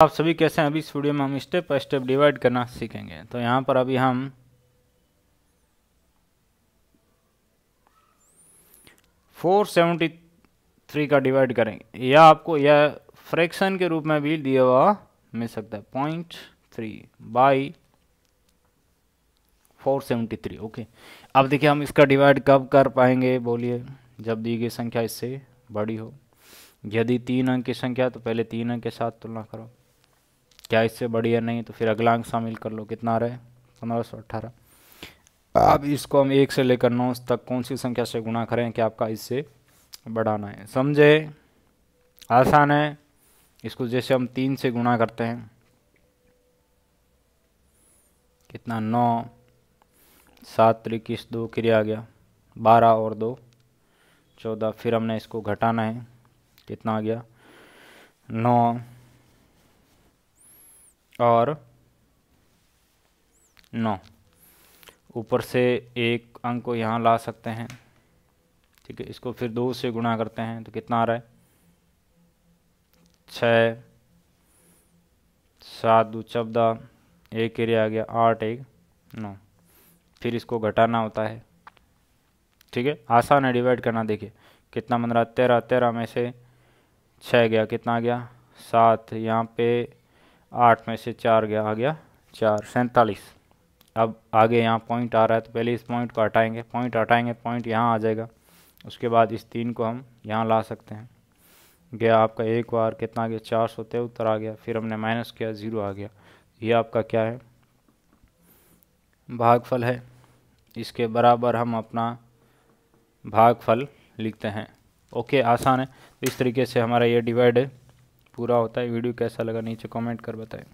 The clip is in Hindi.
आप सभी कैसे हैं अभी इस वीडियो में हम स्टेप बाय स्टेप डिवाइड करना सीखेंगे तो यहाँ पर अभी हम फोर सेवेंटी थ्री का डिवाइड करेंगे या आपको यह फ्रैक्शन के रूप में भी दिया हुआ मिल सकता है point three by four seventy three okay अब देखिए हम इसका डिवाइड कब कर पाएंगे बोलिए जब दी गई संख्या इससे बड़ी हो यदि तीन अंक की संख्या तो पहले तीन अंक के साथ तुलना करो क्या इससे बड़ी नहीं तो फिर अगला अंक शामिल कर लो कितना आ रहा है पंद्रह सौ अट्ठारह अब इसको हम एक से लेकर नौ तक कौन सी संख्या से गुणा करें कि आपका इससे बढ़ाना है समझे आसान है इसको जैसे हम तीन से गुणा करते हैं कितना नौ सात इक्कीस दो क्रिया आ गया बारह और दो चौदह फिर हमने इसको घटाना है कितना आ गया नौ और नौ ऊपर से एक अंक को यहाँ ला सकते हैं ठीक है इसको फिर दो से गुणा करते हैं तो कितना आ रहा है छ सात दो चौदह एक एरिया आ गया आठ एक नौ फिर इसको घटाना होता है ठीक है आसान है डिवाइड करना देखिए कितना बन रहा तेरह तेरह में से छः गया कितना गया सात यहाँ पे आठ में से चार गया आ गया चार सैंतालीस अब आगे यहाँ पॉइंट आ रहा है तो पहले इस पॉइंट को हटाएंगे पॉइंट हटाएंगे पॉइंट यहाँ आ जाएगा उसके बाद इस तीन को हम यहाँ ला सकते हैं गया आपका एक बार कितना आ गया चार सौ तिहत्तर आ गया फिर हमने माइनस किया ज़ीरो आ गया ये आपका क्या है भागफल है इसके बराबर हम अपना भागफल लिखते हैं ओके आसान है इस तरीके से हमारा ये डिवाइड पूरा होता है वीडियो कैसा लगा नीचे कमेंट कर बताएं